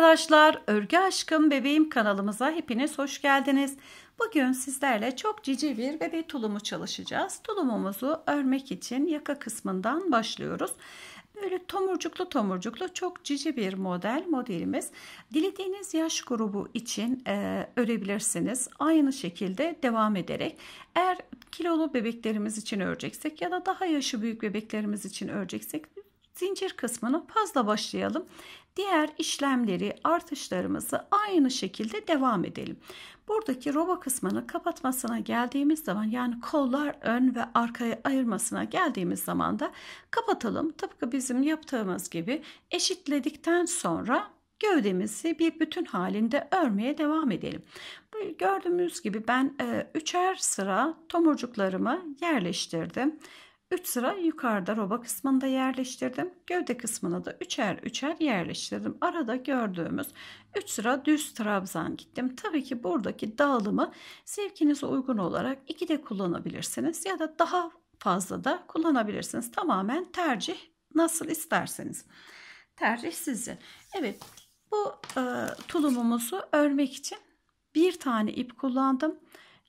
arkadaşlar, Örgü Aşkım Bebeğim kanalımıza hepiniz hoş geldiniz. Bugün sizlerle çok cici bir bebek tulumu çalışacağız. Tulumumuzu örmek için yaka kısmından başlıyoruz. Böyle tomurcuklu tomurcuklu çok cici bir model modelimiz. Dilediğiniz yaş grubu için e, örebilirsiniz. Aynı şekilde devam ederek eğer kilolu bebeklerimiz için öreceksek ya da daha yaşı büyük bebeklerimiz için öreceksek zincir kısmını fazla başlayalım diğer işlemleri, artışlarımızı aynı şekilde devam edelim. Buradaki roba kısmını kapatmasına geldiğimiz zaman yani kollar ön ve arkaya ayırmasına geldiğimiz zaman da kapatalım. Tıpkı bizim yaptığımız gibi eşitledikten sonra gövdemizi bir bütün halinde örmeye devam edelim. Gördüğünüz gibi ben e, üçer sıra tomurcuklarımı yerleştirdim 3 sıra yukarıda roba kısmında yerleştirdim. Gövde kısmına da üçer üçer yerleştirdim. Arada gördüğümüz 3 sıra düz trabzan gittim. Tabii ki buradaki dağılımı zevkinize uygun olarak 2 de kullanabilirsiniz ya da daha fazla da kullanabilirsiniz. Tamamen tercih nasıl isterseniz. Tercih sizin. Evet bu e, tulumumuzu örmek için bir tane ip kullandım.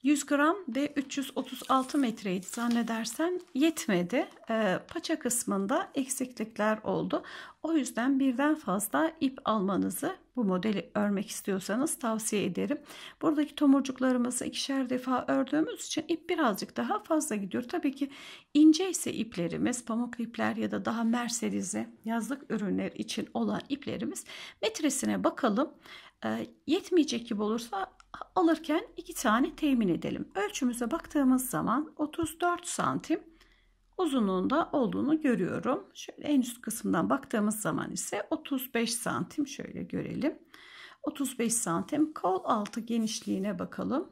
100 gram ve 336 metreydi zannedersem yetmedi. Ee, paça kısmında eksiklikler oldu. O yüzden birden fazla ip almanızı bu modeli örmek istiyorsanız tavsiye ederim. Buradaki tomurcuklarımızı ikişer defa ördüğümüz için ip birazcık daha fazla gidiyor. Tabii ki ince ise iplerimiz pamuk ipler ya da daha mercedizli yazlık ürünler için olan iplerimiz metresine bakalım. Ee, yetmeyecek gibi olursa alırken iki tane temin edelim. Ölçümüze baktığımız zaman 34 santim uzunluğunda olduğunu görüyorum. Şöyle en üst kısımdan baktığımız zaman ise 35 santim şöyle görelim. 35 santim kol altı genişliğine bakalım.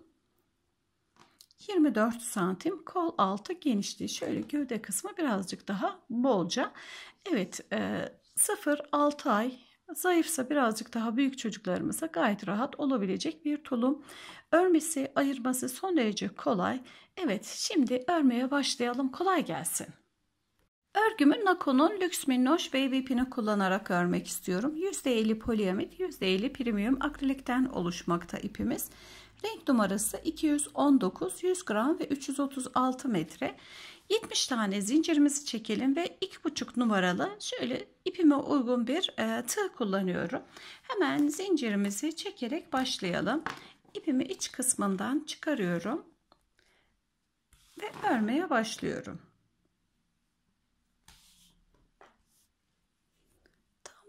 24 santim kol altı genişliği. Şöyle gövde kısmı birazcık daha bolca. Evet 0-6 e, ay Zayıfsa birazcık daha büyük çocuklarımıza gayet rahat olabilecek bir tulum. Örmesi, ayırması son derece kolay. Evet, şimdi örmeye başlayalım. Kolay gelsin. Örgümü Nako'nun Lüks Minnoş Baby Pin'i kullanarak örmek istiyorum. %50 poliamit, %50 premium akrilikten oluşmakta ipimiz. Renk numarası 219, 100 gram ve 336 metre. 70 tane zincirimizi çekelim ve 2,5 numaralı şöyle ipime uygun bir e, tığ kullanıyorum. Hemen zincirimizi çekerek başlayalım. İpimi iç kısmından çıkarıyorum ve örmeye başlıyorum.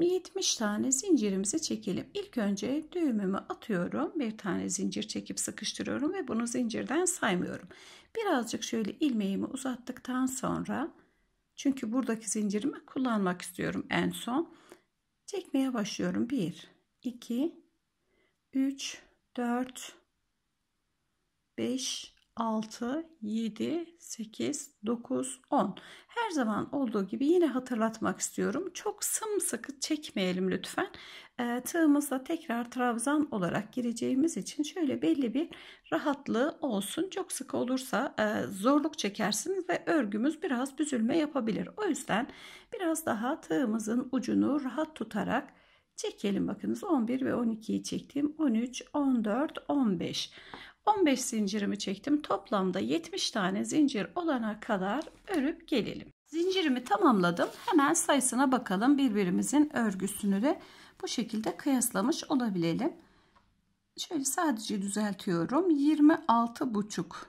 70 tane zincirimizi çekelim. İlk önce düğümümü atıyorum. Bir tane zincir çekip sıkıştırıyorum ve bunu zincirden saymıyorum. Birazcık şöyle ilmeğimi uzattıktan sonra çünkü buradaki zincirimi kullanmak istiyorum en son. Çekmeye başlıyorum. 1, 2, 3, 4, 5, 6, 7, 8, 9, 10. Her zaman olduğu gibi yine hatırlatmak istiyorum. Çok sımsıkı çekmeyelim lütfen. E, tığımızla tekrar trabzan olarak gireceğimiz için şöyle belli bir rahatlığı olsun. Çok sık olursa e, zorluk çekersiniz ve örgümüz biraz büzülme yapabilir. O yüzden biraz daha tığımızın ucunu rahat tutarak çekelim. Bakınız 11 ve 12'yi çektim. 13, 14, 15. 15 zincirimi çektim. Toplamda 70 tane zincir olana kadar örüp gelelim. Zincirimi tamamladım. Hemen sayısına bakalım. Birbirimizin örgüsünü de bu şekilde kıyaslamış olabilelim. Şöyle sadece düzeltiyorum. 26 buçuk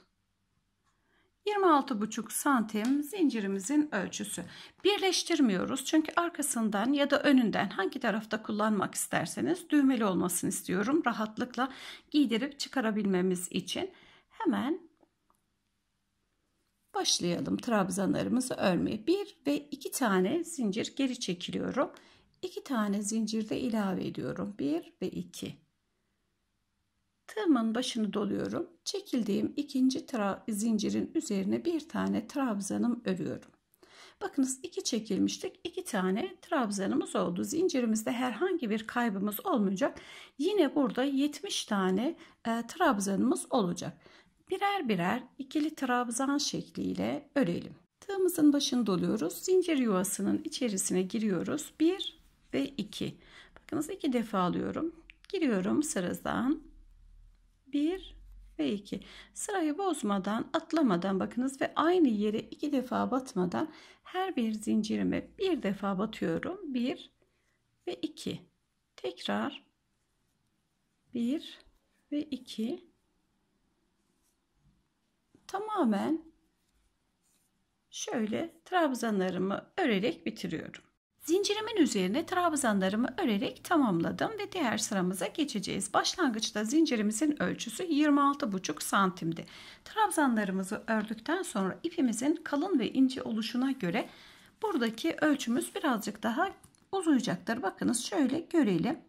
26,5 santim zincirimizin ölçüsü. Birleştirmiyoruz çünkü arkasından ya da önünden hangi tarafta kullanmak isterseniz düğmeli olmasını istiyorum. Rahatlıkla giydirip çıkarabilmemiz için hemen başlayalım trabzanlarımızı örmeye. 1 ve 2 tane zincir geri çekiliyorum. 2 tane zincirde ilave ediyorum. 1 ve 2. Tığımın başını doluyorum. Çekildiğim ikinci zincirin üzerine bir tane trabzanım örüyorum. Bakınız iki çekilmiştik. iki tane trabzanımız oldu. Zincirimizde herhangi bir kaybımız olmayacak. Yine burada 70 tane e, trabzanımız olacak. Birer birer ikili trabzan şekliyle örelim. Tığımızın başını doluyoruz. Zincir yuvasının içerisine giriyoruz. 1 ve 2. Bakınız iki defa alıyorum. Giriyorum sıradan 1 ve 2. Sırayı bozmadan, atlamadan bakınız ve aynı yere iki defa batmadan her bir zincirime bir defa batıyorum. 1 ve 2. Tekrar 1 ve 2. Tamamen şöyle trabzanlarımı örerek bitiriyorum. Zincirimin üzerine trabzanlarımı örerek tamamladım ve diğer sıramıza geçeceğiz. Başlangıçta zincirimizin ölçüsü 26,5 santimdi. Trabzanlarımızı ördükten sonra ipimizin kalın ve ince oluşuna göre buradaki ölçümüz birazcık daha uzayacaktır. Bakınız şöyle görelim.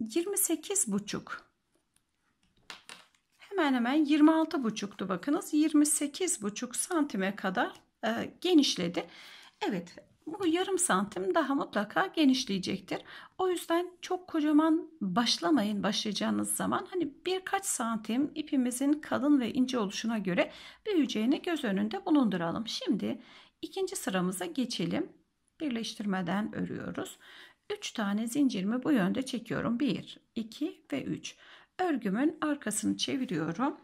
28,5 hemen hemen 26,5'tu bakınız. 28,5 santime kadar e, genişledi. Evet bu yarım santim daha mutlaka genişleyecektir. O yüzden çok kocaman başlamayın başlayacağınız zaman. Hani birkaç santim ipimizin kalın ve ince oluşuna göre büyüyeceğini göz önünde bulunduralım. Şimdi ikinci sıramıza geçelim. Birleştirmeden örüyoruz. 3 tane zincirimi bu yönde çekiyorum. 1, 2 ve 3. Örgümün arkasını çeviriyorum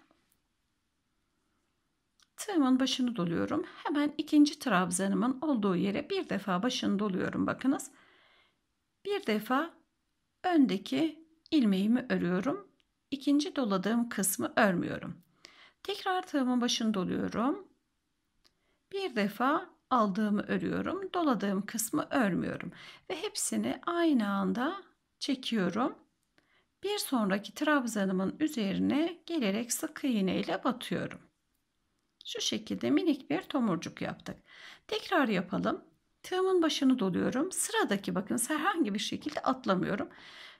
Tığımın başını doluyorum. Hemen ikinci trabzanımın olduğu yere bir defa başını doluyorum. Bakınız. Bir defa öndeki ilmeğimi örüyorum. İkinci doladığım kısmı örmüyorum. Tekrar tığımın başını doluyorum. Bir defa aldığımı örüyorum. Doladığım kısmı örmüyorum. Ve hepsini aynı anda çekiyorum. Bir sonraki trabzanımın üzerine gelerek sık iğne ile batıyorum. Şu şekilde minik bir tomurcuk yaptık. Tekrar yapalım. Tığımın başını doluyorum. Sıradaki bakın herhangi bir şekilde atlamıyorum.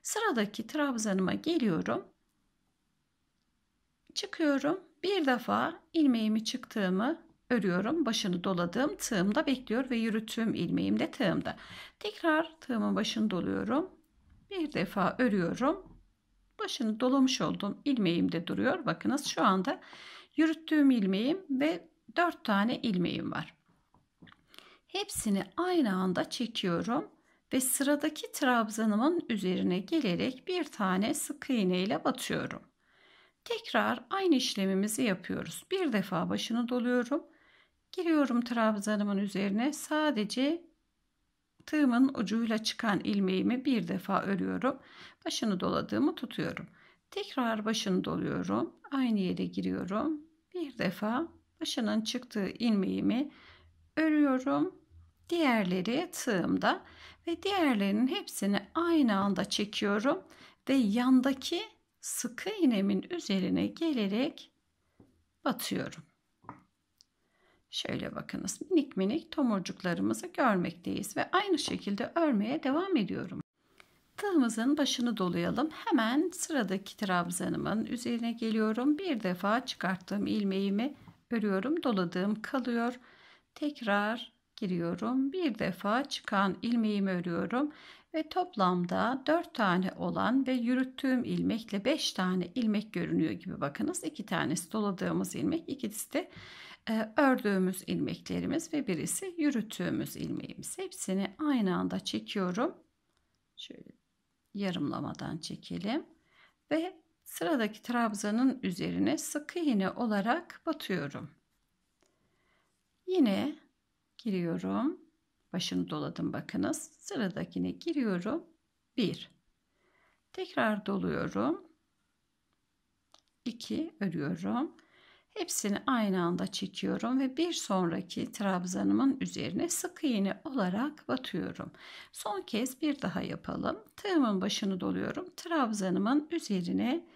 Sıradaki trabzanıma geliyorum. Çıkıyorum. Bir defa ilmeğimi çıktığımı örüyorum. Başını doladığım tığımda bekliyor ve yürüttüğüm ilmeğim de tığımda. Tekrar tığımın başını doluyorum. Bir defa örüyorum. Başını dolamış olduğum ilmeğim de duruyor. Bakınız şu anda yürüttüğüm ilmeğim ve 4 tane ilmeğim var. Hepsini aynı anda çekiyorum ve sıradaki trabzanımın üzerine gelerek bir tane sık iğne ile batıyorum. Tekrar aynı işlemimizi yapıyoruz. Bir defa başını doluyorum. Giriyorum trabzanımın üzerine. Sadece tığımın ucuyla çıkan ilmeğimi bir defa örüyorum. Başını doladığımı tutuyorum. Tekrar başını doluyorum. Aynı yere giriyorum bir defa başının çıktığı ilmeğimi örüyorum. Diğerleri tığımda ve diğerlerinin hepsini aynı anda çekiyorum ve yandaki sıkı iğnemin üzerine gelerek batıyorum. Şöyle bakınız minik minik tomurcuklarımızı görmekteyiz ve aynı şekilde örmeye devam ediyorum. Tığımızın başını dolayalım. Hemen sıradaki trabzanımın üzerine geliyorum. Bir defa çıkarttığım ilmeğimi örüyorum. Doladığım kalıyor. Tekrar giriyorum. Bir defa çıkan ilmeğimi örüyorum ve toplamda 4 tane olan ve yürüttüğüm ilmekle 5 tane ilmek görünüyor gibi bakınız. 2 tanesi doladığımız ilmek, ikisi de e, ördüğümüz ilmeklerimiz ve birisi yürüttüğümüz ilmeğimiz. Hepsini aynı anda çekiyorum. Şöyle yarımlamadan çekelim ve sıradaki trabzanın üzerine sık iğne olarak batıyorum. Yine giriyorum. Başını doladım bakınız. Sıradakine giriyorum. 1. Tekrar doluyorum. 2 örüyorum. Hepsini aynı anda çekiyorum ve bir sonraki trabzanımın üzerine sık iğne olarak batıyorum. Son kez bir daha yapalım. Tığımın başını doluyorum. Trabzanımın üzerine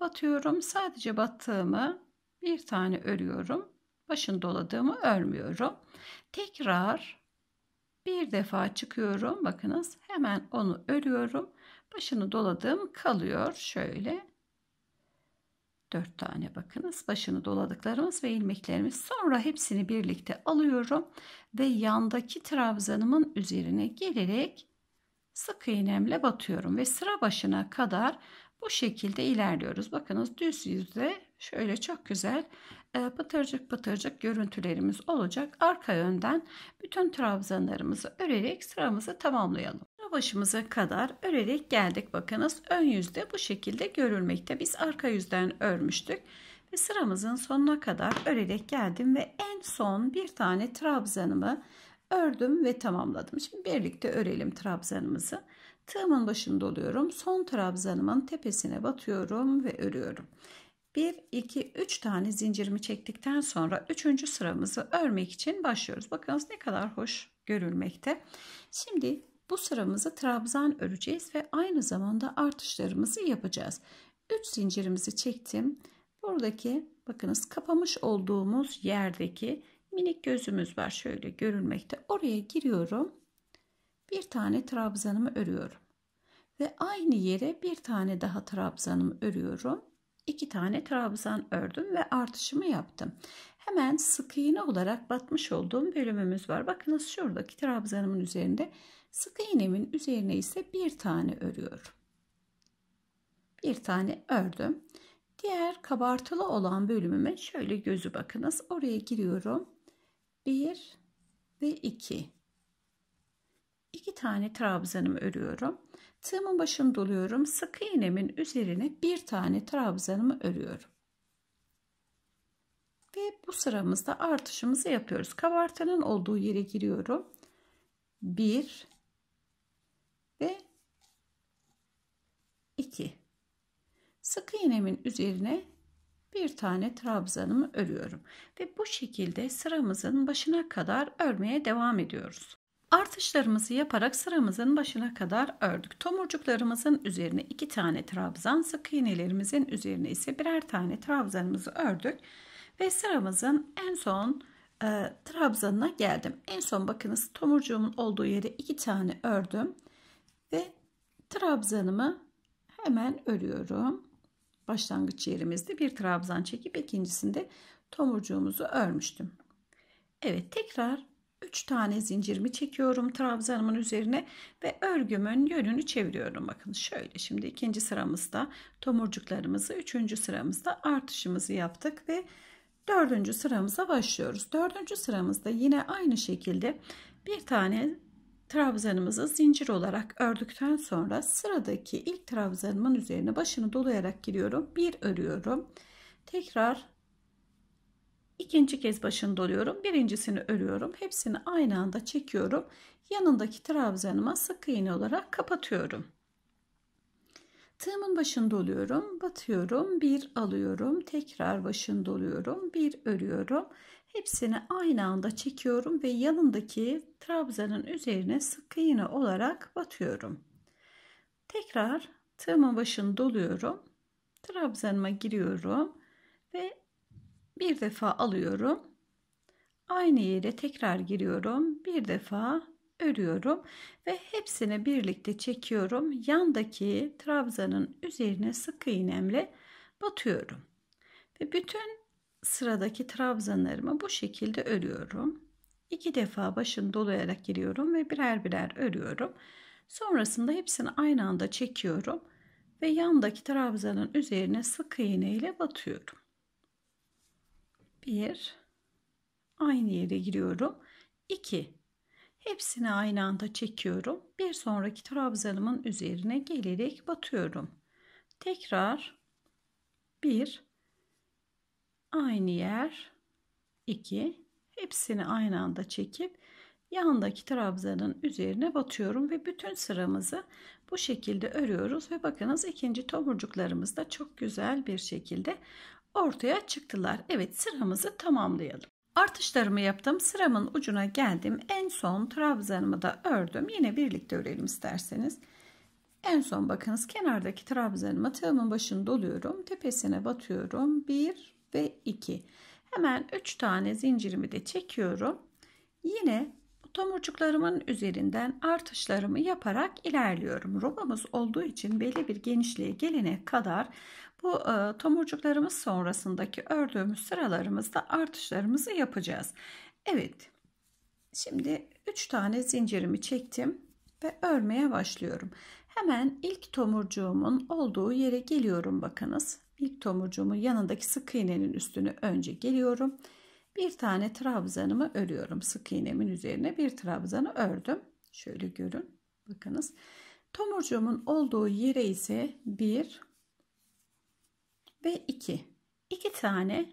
batıyorum. Sadece battığımı bir tane örüyorum. Başını doladığımı örmüyorum. Tekrar bir defa çıkıyorum. Bakınız hemen onu örüyorum. Başını doladığım kalıyor. Şöyle 4 tane bakınız başını doladıklarımız ve ilmeklerimiz sonra hepsini birlikte alıyorum ve yandaki trabzanımın üzerine gelerek sık iğnemle batıyorum ve sıra başına kadar bu şekilde ilerliyoruz bakınız düz yüzde şöyle çok güzel e, pıtırcık pıtırcık görüntülerimiz olacak arka yönden bütün trabzanlarımızı örerek sıramızı tamamlayalım başımıza kadar örerek geldik. Bakınız ön yüzde bu şekilde görülmekte. Biz arka yüzden örmüştük ve sıramızın sonuna kadar örerek geldim ve en son bir tane trabzanımı ördüm ve tamamladım. Şimdi birlikte örelim trabzanımızı. Tığımın başında oluyorum. Son trabzanımın tepesine batıyorum ve örüyorum. 1, 2, 3 tane zincirimi çektikten sonra 3. sıramızı örmek için başlıyoruz. Bakınız ne kadar hoş görülmekte. Şimdi bu sıramızı trabzan öreceğiz ve aynı zamanda artışlarımızı yapacağız. 3 zincirimizi çektim. Buradaki bakınız kapamış olduğumuz yerdeki minik gözümüz var. Şöyle görülmekte. Oraya giriyorum. Bir tane trabzanımı örüyorum. Ve aynı yere bir tane daha trabzanımı örüyorum. 2 tane trabzan ördüm ve artışımı yaptım. Hemen sık iğne olarak batmış olduğum bölümümüz var. Bakınız şuradaki trabzanımın üzerinde Sık iğnemin üzerine ise bir tane örüyorum. Bir tane ördüm. Diğer kabartılı olan bölümüme şöyle gözü bakınız. Oraya giriyorum. 1 ve 2. 2 tane trabzanımı örüyorum. Tığımın başını doluyorum. Sık iğnemin üzerine bir tane trabzanımı örüyorum. Ve bu sıramızda artışımızı yapıyoruz. Kabartanın olduğu yere giriyorum. 1 ve 2 sık iğnemin üzerine bir tane trabzanımı örüyorum ve bu şekilde sıramızın başına kadar örmeye devam ediyoruz. Artışlarımızı yaparak sıramızın başına kadar ördük. Tomurcuklarımızın üzerine iki tane trabzan, sık iğnelerimizin üzerine ise birer tane trabzanımızı ördük ve sıramızın en son e, trabzanına geldim. En son bakınız tomurcuğumun olduğu yere iki tane ördüm ve trabzanımı hemen örüyorum. Başlangıç yerimizde bir trabzan çekip ikincisinde tomurcuğumuzu örmüştüm. Evet tekrar 3 tane zincirimi çekiyorum trabzanımın üzerine ve örgümün yönünü çeviriyorum. Bakın şöyle şimdi ikinci sıramızda tomurcuklarımızı, üçüncü sıramızda artışımızı yaptık ve dördüncü sıramıza başlıyoruz. Dördüncü sıramızda yine aynı şekilde bir tane trabzanımızı zincir olarak ördükten sonra sıradaki ilk trabzanımın üzerine başını dolayarak giriyorum. Bir örüyorum. Tekrar ikinci kez başını doluyorum. Birincisini örüyorum. Hepsini aynı anda çekiyorum. Yanındaki trabzanıma sık iğne olarak kapatıyorum. Tığımın başını doluyorum. Batıyorum. Bir alıyorum. Tekrar başını doluyorum. Bir örüyorum. Hepsini aynı anda çekiyorum ve yanındaki trabzanın üzerine sık iğne olarak batıyorum. Tekrar tığımın başını doluyorum. Trabzanıma giriyorum ve bir defa alıyorum. Aynı yere tekrar giriyorum. Bir defa örüyorum ve hepsini birlikte çekiyorum. Yandaki trabzanın üzerine sık iğnemle batıyorum. Ve bütün sıradaki trabzanlarımı bu şekilde örüyorum. İki defa başını dolayarak giriyorum ve birer birer örüyorum. Sonrasında hepsini aynı anda çekiyorum ve yandaki trabzanın üzerine sık iğne ile batıyorum. Bir, aynı yere giriyorum. İki, hepsini aynı anda çekiyorum. Bir sonraki trabzanımın üzerine gelerek batıyorum. Tekrar bir, aynı yer 2 hepsini aynı anda çekip yandaki trabzanın üzerine batıyorum ve bütün sıramızı bu şekilde örüyoruz ve bakınız ikinci tomurcuklarımız da çok güzel bir şekilde ortaya çıktılar. Evet sıramızı tamamlayalım. Artışlarımı yaptım. Sıramın ucuna geldim. En son trabzanımı da ördüm. Yine birlikte örelim isterseniz. En son bakınız kenardaki trabzanımı tığımın başını doluyorum. Tepesine batıyorum. 1 ve 2. Hemen 3 tane zincirimi de çekiyorum. Yine tomurcuklarımın üzerinden artışlarımı yaparak ilerliyorum. Robamız olduğu için belli bir genişliğe gelene kadar bu e, tomurcuklarımız sonrasındaki ördüğümüz sıralarımızda artışlarımızı yapacağız. Evet. Şimdi 3 tane zincirimi çektim ve örmeye başlıyorum. Hemen ilk tomurcuğumun olduğu yere geliyorum bakınız ilk tomurcuğumun yanındaki sık iğnenin üstünü önce geliyorum. Bir tane trabzanımı örüyorum. Sık iğnemin üzerine bir trabzanı ördüm. Şöyle görün. Bakınız. Tomurcuğumun olduğu yere ise 1 ve 2. 2 tane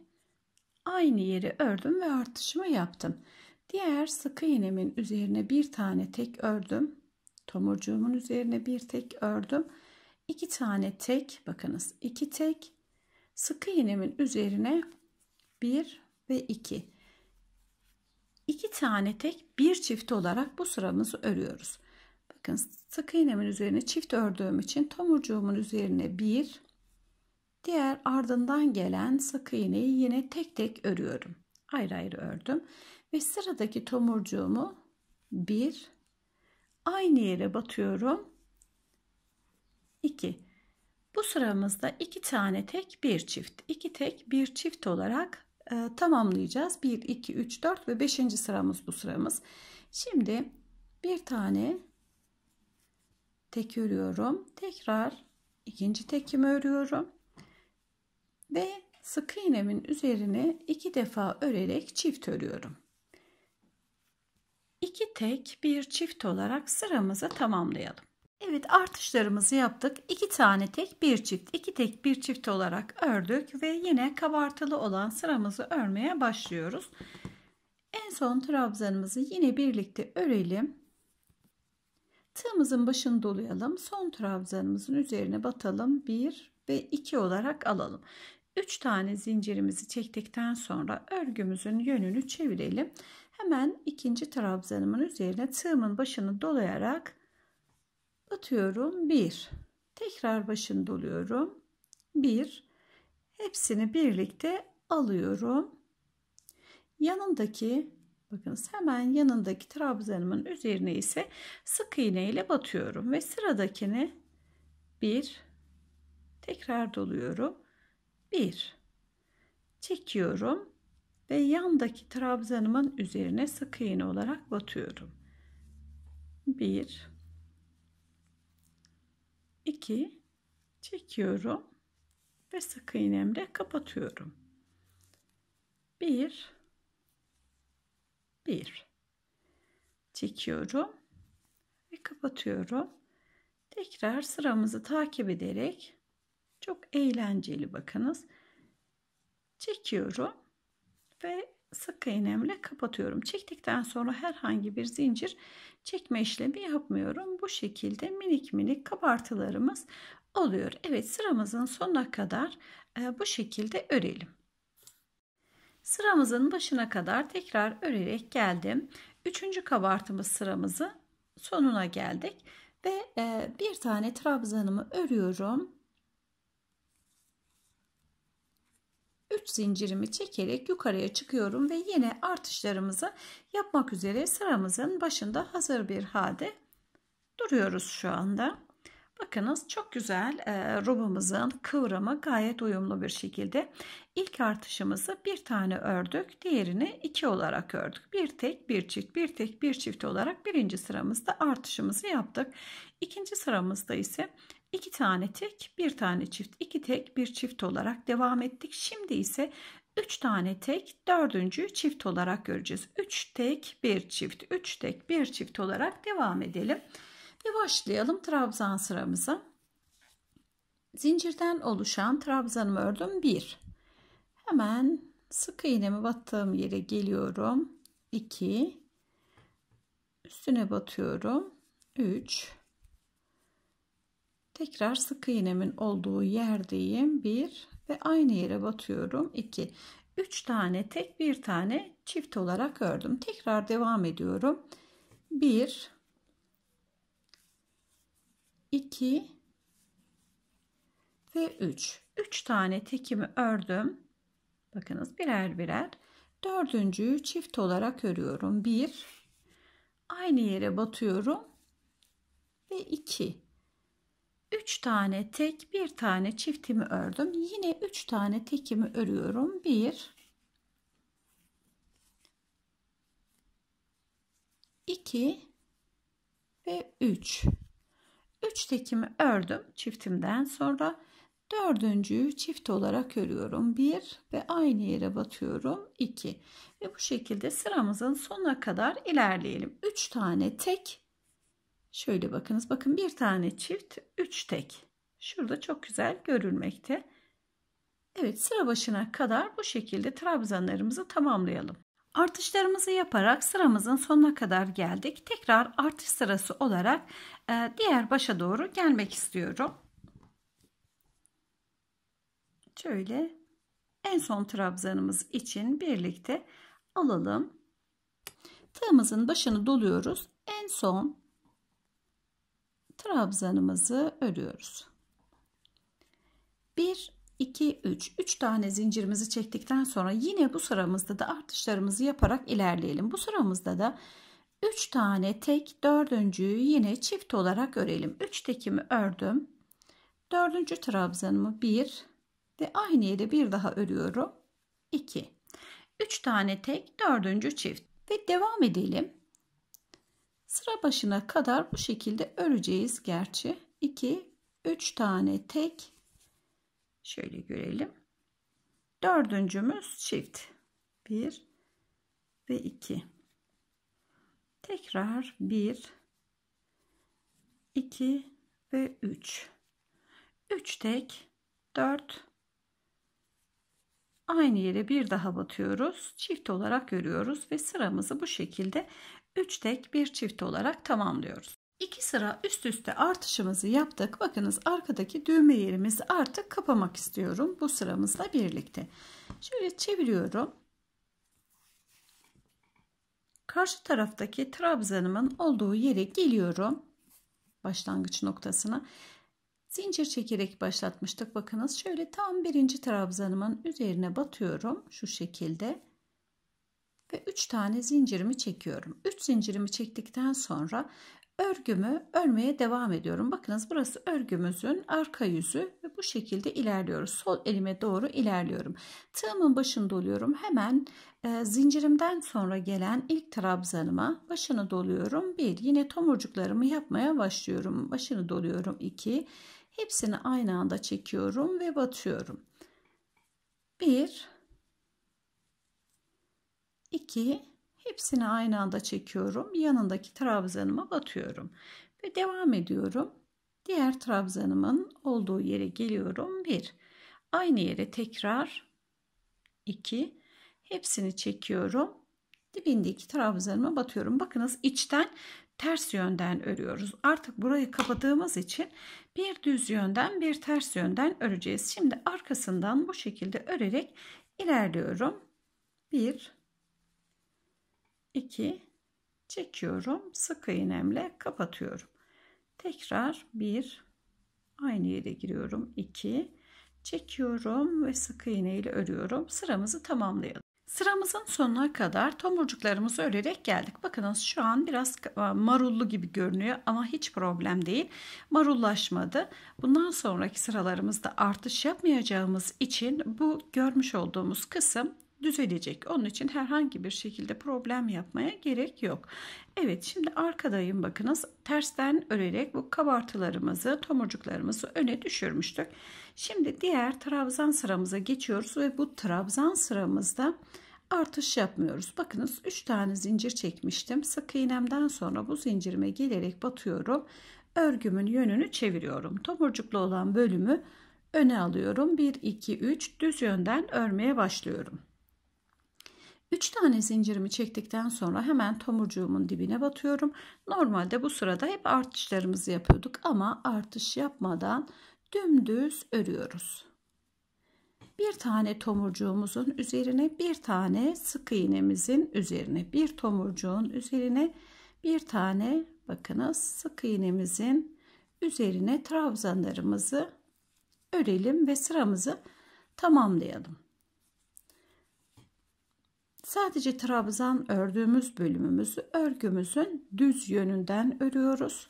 aynı yeri ördüm ve artışımı yaptım. Diğer sık iğnemin üzerine bir tane tek ördüm. Tomurcuğumun üzerine bir tek ördüm. 2 tane tek bakınız 2 tek sık iğnemin üzerine 1 ve 2 2 tane tek bir çift olarak bu sıramızı örüyoruz. Bakın sık iğnemin üzerine çift ördüğüm için tomurcuğumun üzerine 1 diğer ardından gelen sık iğneyi yine tek tek örüyorum. Ayrı ayrı ördüm ve sıradaki tomurcuğumu 1 aynı yere batıyorum. 2 bu sıramızda iki tane tek bir çift, iki tek bir çift olarak e, tamamlayacağız. 1, 2, 3, 4 ve 5. sıramız bu sıramız. Şimdi bir tane tek örüyorum. Tekrar ikinci tekimi örüyorum. Ve sık iğnemin üzerine iki defa örerek çift örüyorum. İki tek bir çift olarak sıramızı tamamlayalım. Evet artışlarımızı yaptık. 2 tane tek bir çift, 2 tek bir çift olarak ördük ve yine kabartılı olan sıramızı örmeye başlıyoruz. En son trabzanımızı yine birlikte örelim. Tığımızın başını dolayalım. Son trabzanımızın üzerine batalım. 1 ve 2 olarak alalım. 3 tane zincirimizi çektikten sonra örgümüzün yönünü çevirelim. Hemen ikinci trabzanımın üzerine tığımın başını dolayarak batıyorum 1 tekrar başını doluyorum 1 hepsini birlikte alıyorum yanındaki bakınız hemen yanındaki trabzanımın üzerine ise sık iğne ile batıyorum ve sıradakini 1 tekrar doluyorum 1 çekiyorum ve yandaki trabzanımın üzerine sık iğne olarak batıyorum 1 2 çekiyorum ve sık iğnemle kapatıyorum. 1 1 çekiyorum ve kapatıyorum. Tekrar sıramızı takip ederek çok eğlenceli bakınız. Çekiyorum ve sık iğnemle kapatıyorum. Çektikten sonra herhangi bir zincir çekme işlemi yapmıyorum. Bu şekilde minik minik kabartılarımız oluyor. Evet sıramızın sonuna kadar e, bu şekilde örelim. Sıramızın başına kadar tekrar örerek geldim. Üçüncü kabartımız sıramızı sonuna geldik ve e, bir tane trabzanımı örüyorum 3 zincirimi çekerek yukarıya çıkıyorum ve yine artışlarımızı yapmak üzere sıramızın başında hazır bir halde duruyoruz şu anda. Bakınız çok güzel e, robamızın kıvramı gayet uyumlu bir şekilde. İlk artışımızı bir tane ördük. Diğerini iki olarak ördük. Bir tek bir çift bir tek bir çift olarak birinci sıramızda artışımızı yaptık. İkinci sıramızda ise iki tane tek bir tane çift iki tek bir çift olarak devam ettik. Şimdi ise 3 tane tek, dördüncü çift olarak göreceğiz. 3 tek, bir çift, 3 tek, bir çift olarak devam edelim. Ve başlayalım trabzan sıramıza. Zincirden oluşan trabzanımı ördüm 1. Hemen sık iğnemi battığım yere geliyorum. 2 üstüne batıyorum. 3 tekrar sık iğnemin olduğu yerdeyim. 1 ve aynı yere batıyorum. 2 3 tane tek bir tane çift olarak ördüm. Tekrar devam ediyorum. 1 2 ve 3. 3 tane tekimi ördüm. Bakınız birer birer. Dördüncüyü çift olarak örüyorum. 1 aynı yere batıyorum ve 2 3 tane tek bir tane çiftimi ördüm yine 3 tane tekimi örüyorum 1 2 ve 3 3 tekimi ördüm çiftimden sonra dördüncüyü çift olarak örüyorum 1 ve aynı yere batıyorum 2 ve bu şekilde sıramızın sonuna kadar ilerleyelim 3 tane tek şöyle bakınız bakın bir tane çift 3 tek şurada çok güzel görülmekte Evet sıra başına kadar bu şekilde trabzanlarımızı tamamlayalım. Artışlarımızı yaparak sıramızın sonuna kadar geldik. Tekrar artış sırası olarak e, diğer başa doğru gelmek istiyorum. Şöyle en son trabzanımız için birlikte alalım. Tığımızın başını doluyoruz. En son trabzanımızı örüyoruz. 1 2, 3. 3 tane zincirimizi çektikten sonra yine bu sıramızda da artışlarımızı yaparak ilerleyelim. Bu sıramızda da 3 tane tek dördüncüyü yine çift olarak örelim. 3 tekimi ördüm. 4. trabzanımı 1 ve aynı yere bir daha örüyorum. 2. 3 tane tek dördüncü çift ve devam edelim. Sıra başına kadar bu şekilde öreceğiz gerçi. 2, 3 tane tek Şöyle görelim. Dördüncümüz çift. Bir ve iki. Tekrar bir, iki ve üç. Üç tek, dört. Aynı yere bir daha batıyoruz. Çift olarak görüyoruz ve sıramızı bu şekilde üç tek bir çift olarak tamamlıyoruz. İki sıra üst üste artışımızı yaptık. Bakınız arkadaki düğme yerimizi artık kapamak istiyorum bu sıramızla birlikte. Şöyle çeviriyorum. Karşı taraftaki trabzanımın olduğu yere geliyorum. Başlangıç noktasına. Zincir çekerek başlatmıştık. Bakınız şöyle tam birinci trabzanımın üzerine batıyorum. Şu şekilde. Ve 3 tane zincirimi çekiyorum. 3 zincirimi çektikten sonra örgümü örmeye devam ediyorum. Bakınız burası örgümüzün arka yüzü ve bu şekilde ilerliyoruz. Sol elime doğru ilerliyorum. Tığımın başında doluyorum Hemen e, zincirimden sonra gelen ilk trabzanıma başını doluyorum. Bir yine tomurcuklarımı yapmaya başlıyorum. Başını doluyorum. İki. Hepsini aynı anda çekiyorum ve batıyorum. Bir. 2 Hepsini aynı anda çekiyorum. Yanındaki trabzanıma batıyorum. Ve devam ediyorum. Diğer trabzanımın olduğu yere geliyorum. 1. Aynı yere tekrar 2. Hepsini çekiyorum. Dibindeki trabzanıma batıyorum. Bakınız içten ters yönden örüyoruz. Artık burayı kapadığımız için bir düz yönden bir ters yönden öreceğiz. Şimdi arkasından bu şekilde örerek ilerliyorum. 1 2 çekiyorum. Sık iğnemle kapatıyorum. Tekrar 1 aynı yere giriyorum. 2 çekiyorum ve sık iğne ile örüyorum. Sıramızı tamamlayalım. Sıramızın sonuna kadar tomurcuklarımızı örerek geldik. Bakınız şu an biraz e, marullu gibi görünüyor ama hiç problem değil. Marullaşmadı. Bundan sonraki sıralarımızda artış yapmayacağımız için bu görmüş olduğumuz kısım düzelecek. Onun için herhangi bir şekilde problem yapmaya gerek yok. Evet şimdi arkadayım bakınız tersten örerek bu kabartılarımızı tomurcuklarımızı öne düşürmüştük. Şimdi diğer trabzan sıramıza geçiyoruz ve bu trabzan sıramızda artış yapmıyoruz. Bakınız 3 tane zincir çekmiştim. Sık iğnemden sonra bu zincirime gelerek batıyorum. Örgümün yönünü çeviriyorum. Tomurcuklu olan bölümü öne alıyorum. 1 2 3 düz yönden örmeye başlıyorum. 3 tane zincirimi çektikten sonra hemen tomurcuğumun dibine batıyorum. Normalde bu sırada hep artışlarımızı yapıyorduk ama artış yapmadan dümdüz örüyoruz. Bir tane tomurcuğumuzun üzerine bir tane sık iğnemizin üzerine bir tomurcuğun üzerine bir tane bakınız sık iğnemizin üzerine trabzanlarımızı örelim ve sıramızı tamamlayalım. Sadece trabzan ördüğümüz bölümümüzü örgümüzün düz yönünden örüyoruz.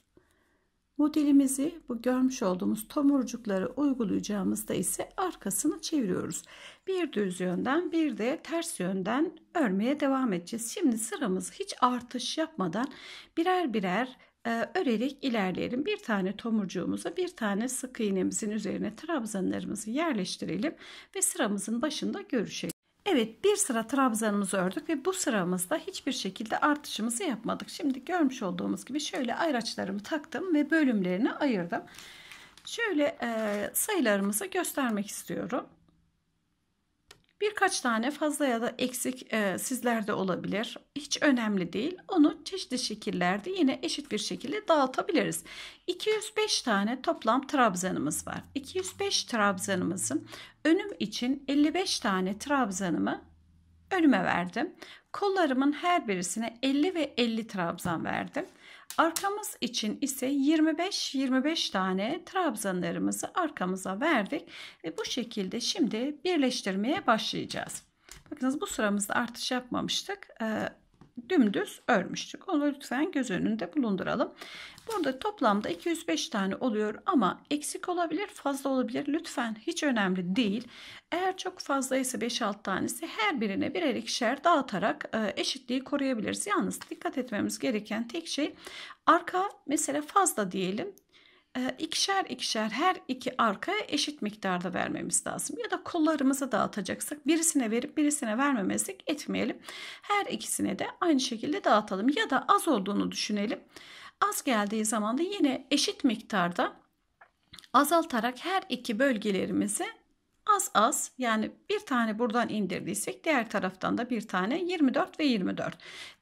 Modelimizi bu görmüş olduğumuz tomurcukları uygulayacağımızda ise arkasını çeviriyoruz. Bir düz yönden bir de ters yönden örmeye devam edeceğiz. Şimdi sıramız hiç artış yapmadan birer birer e, örerek ilerleyelim. Bir tane tomurcuğumuza bir tane sık iğnemizin üzerine trabzanlarımızı yerleştirelim ve sıramızın başında görüşelim. Evet bir sıra trabzanımızı ördük ve bu sıramızda hiçbir şekilde artışımızı yapmadık. Şimdi görmüş olduğumuz gibi şöyle ayraçlarımı taktım ve bölümlerini ayırdım. Şöyle e, sayılarımızı göstermek istiyorum. Birkaç tane fazla ya da eksik e, sizlerde olabilir. Hiç önemli değil. Onu çeşitli şekillerde yine eşit bir şekilde dağıtabiliriz. 205 tane toplam trabzanımız var. 205 trabzanımızın önüm için 55 tane trabzanımı önüme verdim. Kollarımın her birisine 50 ve 50 trabzan verdim. Arkamız için ise 25-25 tane trabzanlarımızı arkamıza verdik. Ve bu şekilde şimdi birleştirmeye başlayacağız. Bakınız bu sıramızda artış yapmamıştık. dümdüz örmüştük. Onu lütfen göz önünde bulunduralım. Burada toplamda 205 tane oluyor ama eksik olabilir, fazla olabilir. Lütfen hiç önemli değil. Eğer çok fazlaysa 5-6 tanesi her birine birer ikişer dağıtarak e, eşitliği koruyabiliriz. Yalnız dikkat etmemiz gereken tek şey arka mesela fazla diyelim e, ikişer ikişer her iki arkaya eşit miktarda vermemiz lazım. Ya da kollarımıza dağıtacaksak birisine verip birisine vermemezlik etmeyelim. Her ikisine de aynı şekilde dağıtalım ya da az olduğunu düşünelim. Az geldiği zaman da yine eşit miktarda azaltarak her iki bölgelerimizi az az yani bir tane buradan indirdiysek diğer taraftan da bir tane 24 ve 24.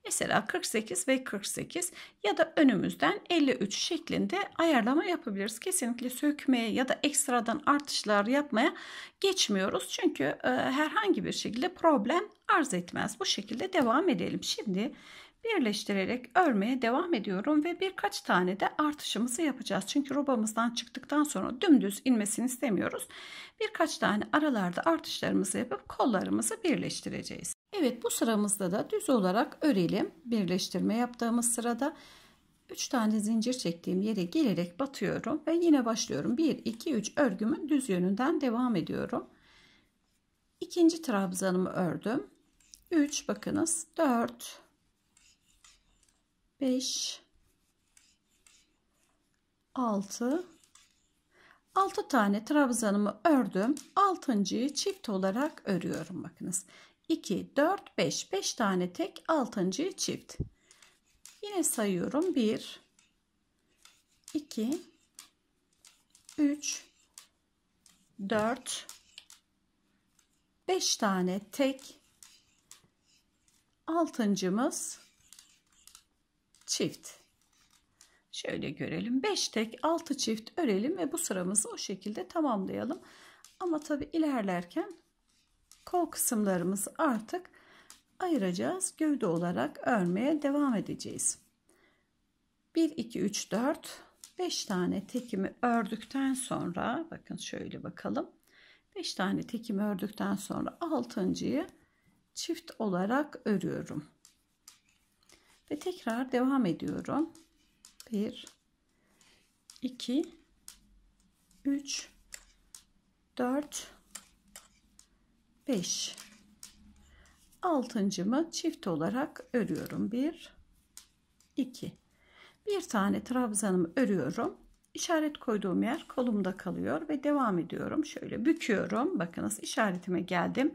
Mesela 48 ve 48 ya da önümüzden 53 şeklinde ayarlama yapabiliriz. Kesinlikle sökmeye ya da ekstradan artışlar yapmaya geçmiyoruz. Çünkü e, herhangi bir şekilde problem arz etmez. Bu şekilde devam edelim. Şimdi birleştirerek örmeye devam ediyorum ve birkaç tane de artışımızı yapacağız. Çünkü robamızdan çıktıktan sonra dümdüz inmesini istemiyoruz. Birkaç tane aralarda artışlarımızı yapıp kollarımızı birleştireceğiz. Evet bu sıramızda da düz olarak örelim. Birleştirme yaptığımız sırada 3 tane zincir çektiğim yere gelerek batıyorum ve yine başlıyorum. 1 2 3 örgümün düz yönünden devam ediyorum. İkinci trabzanımı ördüm. 3 bakınız 4 5 6 6 tane trabzanımı ördüm. 6.yı çift olarak örüyorum bakınız. 2 4 5 5 tane tek 6.yı çift. Yine sayıyorum. 1 2 3 4 5 tane tek altıncımız çift. Şöyle görelim. 5 tek 6 çift örelim ve bu sıramızı o şekilde tamamlayalım. Ama tabi ilerlerken kol kısımlarımızı artık ayıracağız. Gövde olarak örmeye devam edeceğiz. 1 2 3 4 5 tane tekimi ördükten sonra bakın şöyle bakalım. 5 tane tekimi ördükten sonra 6.'yı çift olarak örüyorum ve tekrar devam ediyorum 1 2 3 4 5 altıncımı çift olarak örüyorum 1 2 bir tane trabzanımı örüyorum işaret koyduğum yer kolumda kalıyor ve devam ediyorum şöyle büküyorum bakınız işaretime geldim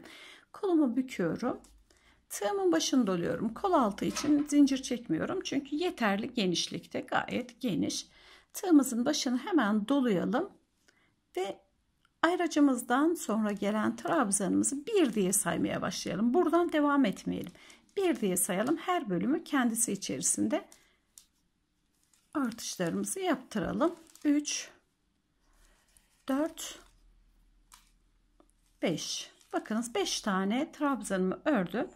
kolumu büküyorum Tığımın başını doluyorum. Kol altı için zincir çekmiyorum. Çünkü yeterli genişlikte gayet geniş. Tığımızın başını hemen dolayalım. Ve ayracımızdan sonra gelen trabzanımızı bir diye saymaya başlayalım. Buradan devam etmeyelim. Bir diye sayalım. Her bölümü kendisi içerisinde artışlarımızı yaptıralım. 3 4 5 bakınız 5 tane trabzanımı ördüm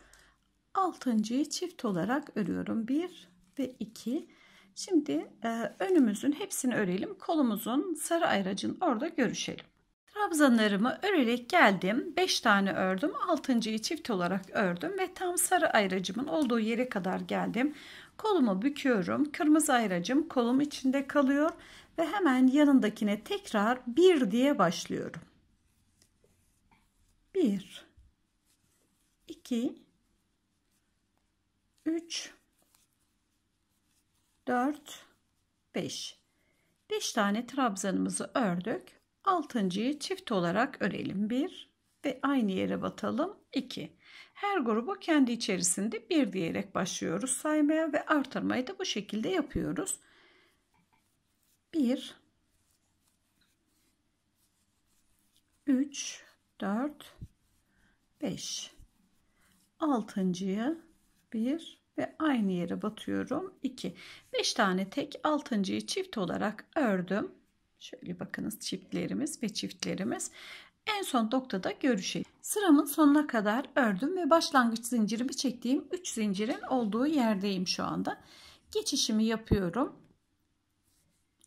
altıncıyı çift olarak örüyorum. 1 ve 2. Şimdi e, önümüzün hepsini örelim. Kolumuzun sarı ayracın orada görüşelim. Trabzanlarımı örerek geldim. 5 tane ördüm. Altıncıyı çift olarak ördüm ve tam sarı ayracımın olduğu yere kadar geldim. Kolumu büküyorum. Kırmızı ayracım kolum içinde kalıyor ve hemen yanındakine tekrar 1 diye başlıyorum. 1 2 3 4 5 5 tane trabzanımızı ördük. 6.yı çift olarak örelim. 1 ve aynı yere batalım. 2. Her grubu kendi içerisinde bir diyerek başlıyoruz saymaya ve artırmayı da bu şekilde yapıyoruz. 1 3 4 5 altıncıyı 1 ve aynı yere batıyorum 2 5 tane tek altıncıyı çift olarak ördüm şöyle bakınız çiftlerimiz ve çiftlerimiz en son noktada görüşelim sıramın sonuna kadar ördüm ve başlangıç zincirimi çektiğim 3 zincirin olduğu yerdeyim şu anda geçişimi yapıyorum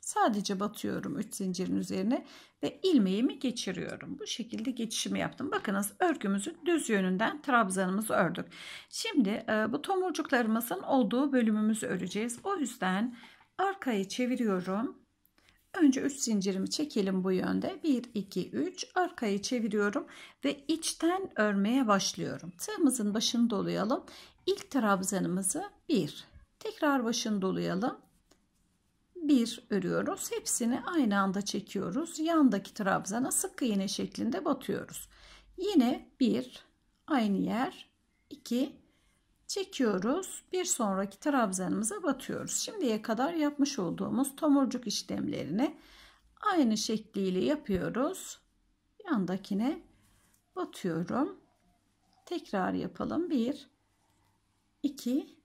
Sadece batıyorum 3 zincirin üzerine ve ilmeğimi geçiriyorum. Bu şekilde geçişimi yaptım. Bakınız örgümüzün düz yönünden trabzanımızı ördük. Şimdi e, bu tomurcuklarımızın olduğu bölümümüzü öreceğiz. O yüzden arkayı çeviriyorum. Önce 3 zincirimi çekelim bu yönde. 1, 2, 3 arkayı çeviriyorum ve içten örmeye başlıyorum. Tığımızın başını dolayalım. İlk trabzanımızı 1, tekrar başını dolayalım bir örüyoruz. Hepsini aynı anda çekiyoruz. Yandaki trabzana sık iğne şeklinde batıyoruz. Yine bir aynı yer 2 çekiyoruz. Bir sonraki trabzanımıza batıyoruz. Şimdiye kadar yapmış olduğumuz tomurcuk işlemlerini aynı şekliyle yapıyoruz. Yandakine batıyorum. Tekrar yapalım. 1 2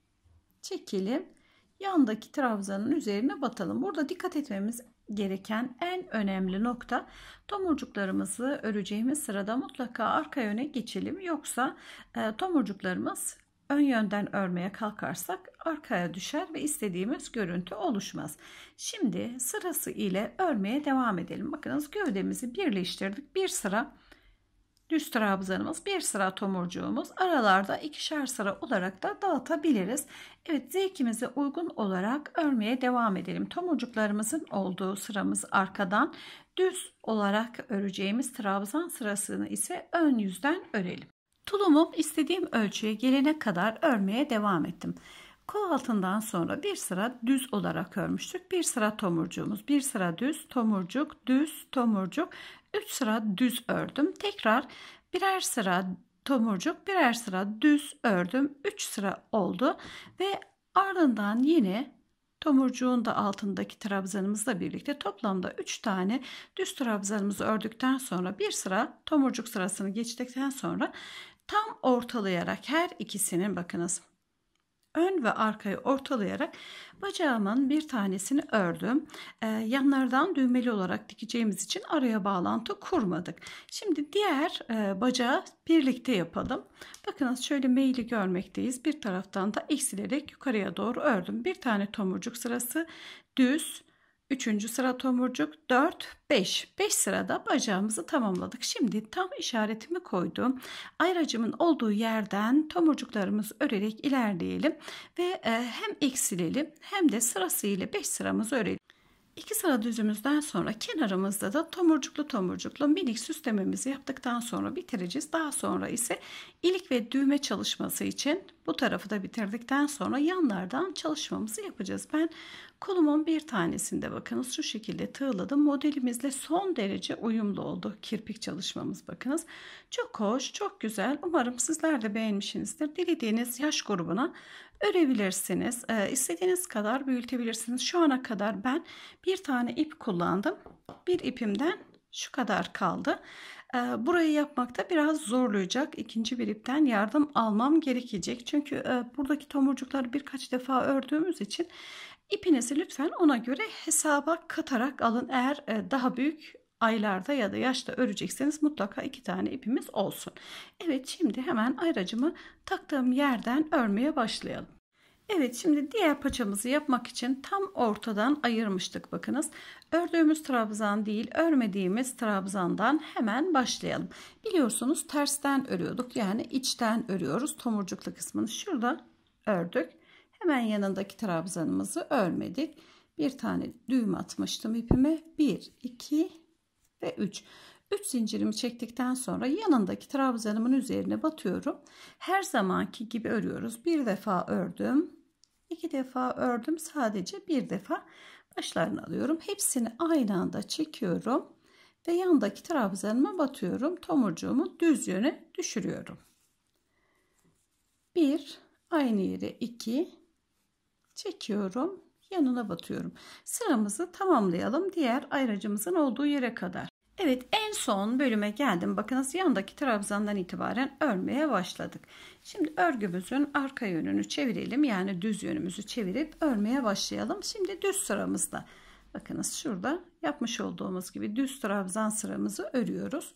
çekelim yandaki trabzanın üzerine batalım. Burada dikkat etmemiz gereken en önemli nokta tomurcuklarımızı öreceğimiz sırada mutlaka arka yöne geçelim. Yoksa e, tomurcuklarımız ön yönden örmeye kalkarsak arkaya düşer ve istediğimiz görüntü oluşmaz. Şimdi sırası ile örmeye devam edelim. Bakınız gövdemizi birleştirdik. Bir sıra düz trabzanımız, bir sıra tomurcuğumuz aralarda ikişer sıra olarak da dağıtabiliriz. Evet zevkimize uygun olarak örmeye devam edelim. Tomurcuklarımızın olduğu sıramız arkadan düz olarak öreceğimiz trabzan sırasını ise ön yüzden örelim. Tulumum istediğim ölçüye gelene kadar örmeye devam ettim. Kol altından sonra bir sıra düz olarak örmüştük. Bir sıra tomurcuğumuz, bir sıra düz, tomurcuk, düz, tomurcuk 3 sıra düz ördüm. Tekrar birer sıra tomurcuk, birer sıra düz ördüm. 3 sıra oldu ve ardından yine tomurcuğun da altındaki trabzanımızla birlikte toplamda 3 tane düz trabzanımızı ördükten sonra bir sıra tomurcuk sırasını geçtikten sonra tam ortalayarak her ikisinin bakınız ön ve arkayı ortalayarak bacağımın bir tanesini ördüm. Ee, yanlardan düğmeli olarak dikeceğimiz için araya bağlantı kurmadık. Şimdi diğer e, bacağı birlikte yapalım. Bakınız şöyle meyili görmekteyiz. Bir taraftan da eksilerek yukarıya doğru ördüm. Bir tane tomurcuk sırası düz Üçüncü sıra tomurcuk 4, 5. 5 sırada bacağımızı tamamladık. Şimdi tam işaretimi koydum. Ayracımın olduğu yerden tomurcuklarımız örerek ilerleyelim. Ve e, hem eksilelim hem de sırasıyla 5 sıramızı örelim. İki sıra düzümüzden sonra kenarımızda da tomurcuklu tomurcuklu minik süslememizi yaptıktan sonra bitireceğiz. Daha sonra ise ilik ve düğme çalışması için bu tarafı da bitirdikten sonra yanlardan çalışmamızı yapacağız. Ben Kolumun bir tanesinde bakınız şu şekilde tığladım. Modelimizle son derece uyumlu oldu kirpik çalışmamız bakınız. Çok hoş, çok güzel. Umarım sizler de beğenmişsinizdir. Dilediğiniz yaş grubuna örebilirsiniz. Ee, istediğiniz kadar büyütebilirsiniz. Şu ana kadar ben bir tane ip kullandım. Bir ipimden şu kadar kaldı. Ee, burayı yapmakta biraz zorlayacak. İkinci bir ipten yardım almam gerekecek. Çünkü e, buradaki tomurcukları birkaç defa ördüğümüz için İpinizi lütfen ona göre hesaba katarak alın. Eğer e, daha büyük aylarda ya da yaşta örecekseniz mutlaka iki tane ipimiz olsun. Evet şimdi hemen ayracımı taktığım yerden örmeye başlayalım. Evet şimdi diğer paçamızı yapmak için tam ortadan ayırmıştık bakınız. Ördüğümüz trabzan değil örmediğimiz trabzandan hemen başlayalım. Biliyorsunuz tersten örüyorduk yani içten örüyoruz tomurcuklu kısmını şurada ördük. Hemen yanındaki trabzanımızı örmedik. Bir tane düğüm atmıştım ipime. 1, 2 ve 3. 3 zincirimi çektikten sonra yanındaki trabzanımın üzerine batıyorum. Her zamanki gibi örüyoruz. Bir defa ördüm. iki defa ördüm. Sadece bir defa başlarını alıyorum. Hepsini aynı anda çekiyorum. Ve yandaki trabzanıma batıyorum. Tomurcuğumu düz yöne düşürüyorum. 1 aynı yere 2 çekiyorum yanına batıyorum. Sıramızı tamamlayalım diğer ayracımızın olduğu yere kadar. Evet en son bölüme geldim. Bakınız yandaki trabzandan itibaren örmeye başladık. Şimdi örgümüzün arka yönünü çevirelim. Yani düz yönümüzü çevirip örmeye başlayalım. Şimdi düz sıramızda. Bakınız şurada yapmış olduğumuz gibi düz trabzan sıramızı örüyoruz.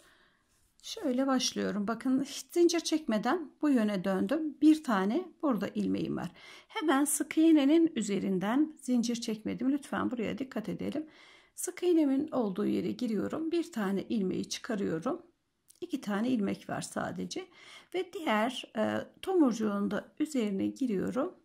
Şöyle başlıyorum. Bakın hiç zincir çekmeden bu yöne döndüm. Bir tane burada ilmeğim var. Hemen sık iğnenin üzerinden zincir çekmedim. Lütfen buraya dikkat edelim. Sık iğnemin olduğu yere giriyorum. Bir tane ilmeği çıkarıyorum. İki tane ilmek var sadece. Ve diğer e, tomurcuğun da üzerine giriyorum.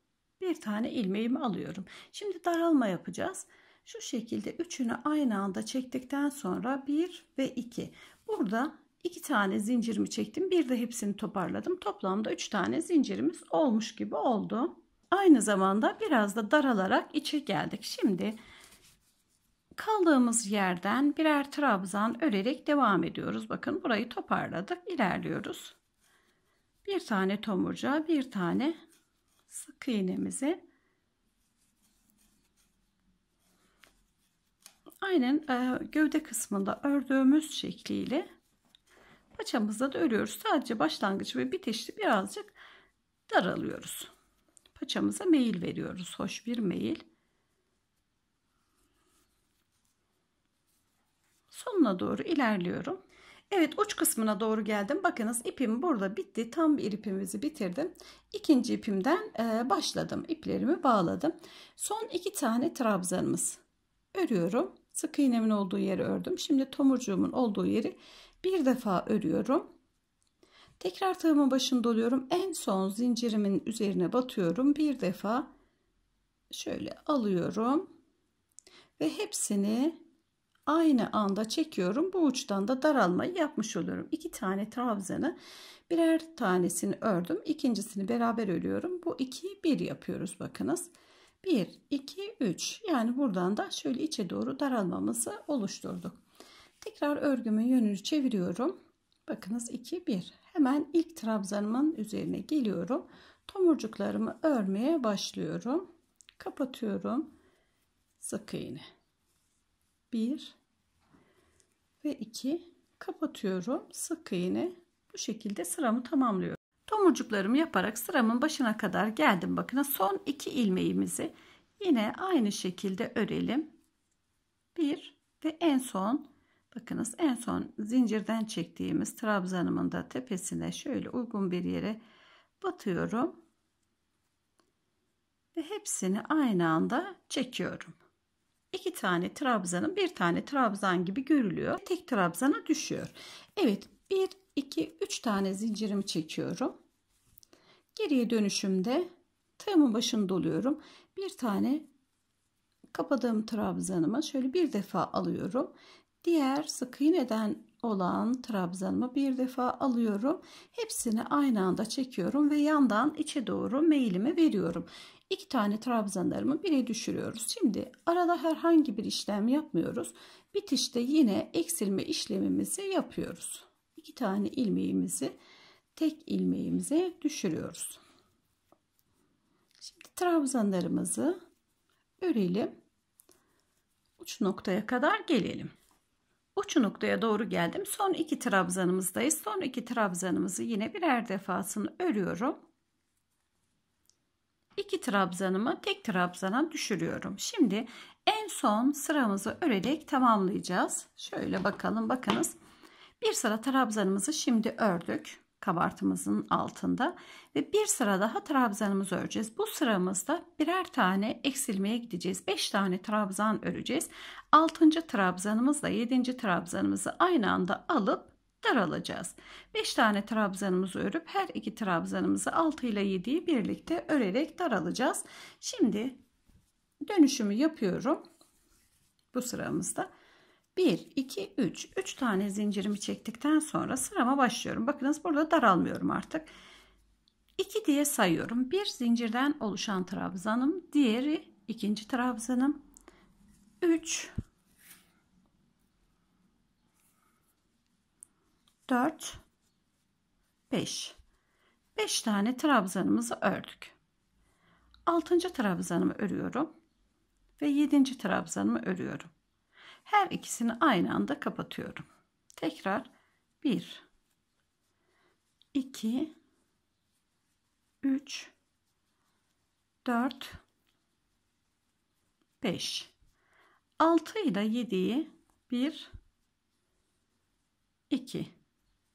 Bir tane ilmeğimi alıyorum. Şimdi daralma yapacağız. Şu şekilde üçünü aynı anda çektikten sonra 1 ve 2. Burada iki tane zincirimi çektim. Bir de hepsini toparladım. Toplamda üç tane zincirimiz olmuş gibi oldu. Aynı zamanda biraz da daralarak içe geldik. Şimdi kaldığımız yerden birer trabzan örerek devam ediyoruz. Bakın burayı toparladık. ilerliyoruz. Bir tane tomurca, bir tane sık iğnemizi aynen e, gövde kısmında ördüğümüz şekliyle Paçamızda da örüyoruz. Sadece başlangıç ve bitişli birazcık daralıyoruz. Paçamıza meyil veriyoruz. Hoş bir meyil. Sonuna doğru ilerliyorum. Evet uç kısmına doğru geldim. Bakınız ipim burada bitti. Tam bir ipimizi bitirdim. İkinci ipimden e, başladım. İplerimi bağladım. Son iki tane trabzanımız. Örüyorum. Sık iğnemin olduğu yeri ördüm. Şimdi tomurcuğumun olduğu yeri bir defa örüyorum tekrar tığımın başını doluyorum en son zincirimin üzerine batıyorum bir defa şöyle alıyorum ve hepsini aynı anda çekiyorum bu uçtan da daralmayı yapmış oluyorum iki tane trabzanı birer tanesini ördüm ikincisini beraber örüyorum bu iki bir yapıyoruz bakınız 1 2 3 yani buradan da şöyle içe doğru daralmamızı oluşturduk Tekrar örgümün yönünü çeviriyorum. Bakınız 2 1. Hemen ilk trabzanımın üzerine geliyorum. Tomurcuklarımı örmeye başlıyorum. Kapatıyorum. Sık iğne. 1 ve 2 kapatıyorum. Sık iğne. Bu şekilde sıramı tamamlıyorum. Tomurcuklarımı yaparak sıramın başına kadar geldim. Bakın son iki ilmeğimizi yine aynı şekilde örelim. 1 ve en son Bakınız en son zincirden çektiğimiz trabzanımın da tepesine şöyle uygun bir yere batıyorum. Ve hepsini aynı anda çekiyorum. İki tane trabzanın bir tane trabzan gibi görülüyor. Tek trabzana düşüyor. Evet 1, 2, 3 tane zincirimi çekiyorum. Geriye dönüşümde tığımın başını doluyorum. Bir tane kapadığım trabzanımı şöyle bir defa alıyorum Diğer sık iğneden olan trabzanımı bir defa alıyorum. Hepsini aynı anda çekiyorum ve yandan içe doğru meyilimi veriyorum. İki tane trabzanlarımı bire düşürüyoruz. Şimdi arada herhangi bir işlem yapmıyoruz. Bitişte yine eksilme işlemimizi yapıyoruz. İki tane ilmeğimizi tek ilmeğimize düşürüyoruz. Şimdi trabzanlarımızı örelim. Uç noktaya kadar gelelim uç noktaya doğru geldim. Son iki trabzanımızdayız. Son iki trabzanımızı yine birer defasını örüyorum. İki trabzanımı tek trabzana düşürüyorum. Şimdi en son sıramızı örerek tamamlayacağız. Şöyle bakalım bakınız. Bir sıra trabzanımızı şimdi ördük kabartımızın altında ve bir sıra daha trabzanımızı öreceğiz. Bu sıramızda birer tane eksilmeye gideceğiz. 5 tane trabzan öreceğiz. 6. trabzanımızla 7. trabzanımızı aynı anda alıp daralacağız. 5 tane trabzanımızı örüp her iki trabzanımızı 6 ile 7'yi birlikte örerek daralacağız. Şimdi dönüşümü yapıyorum. Bu sıramızda 1, 2, 3. 3 tane zincirimi çektikten sonra sırama başlıyorum. Bakınız burada daralmıyorum artık. 2 diye sayıyorum. Bir zincirden oluşan trabzanım. Diğeri ikinci trabzanım. 3 4 5 5 tane trabzanımızı ördük. 6. trabzanımı örüyorum ve 7. trabzanımı örüyorum. Her ikisini aynı anda kapatıyorum. Tekrar 1 2 3 4 5 6 ile 7'yi 1 2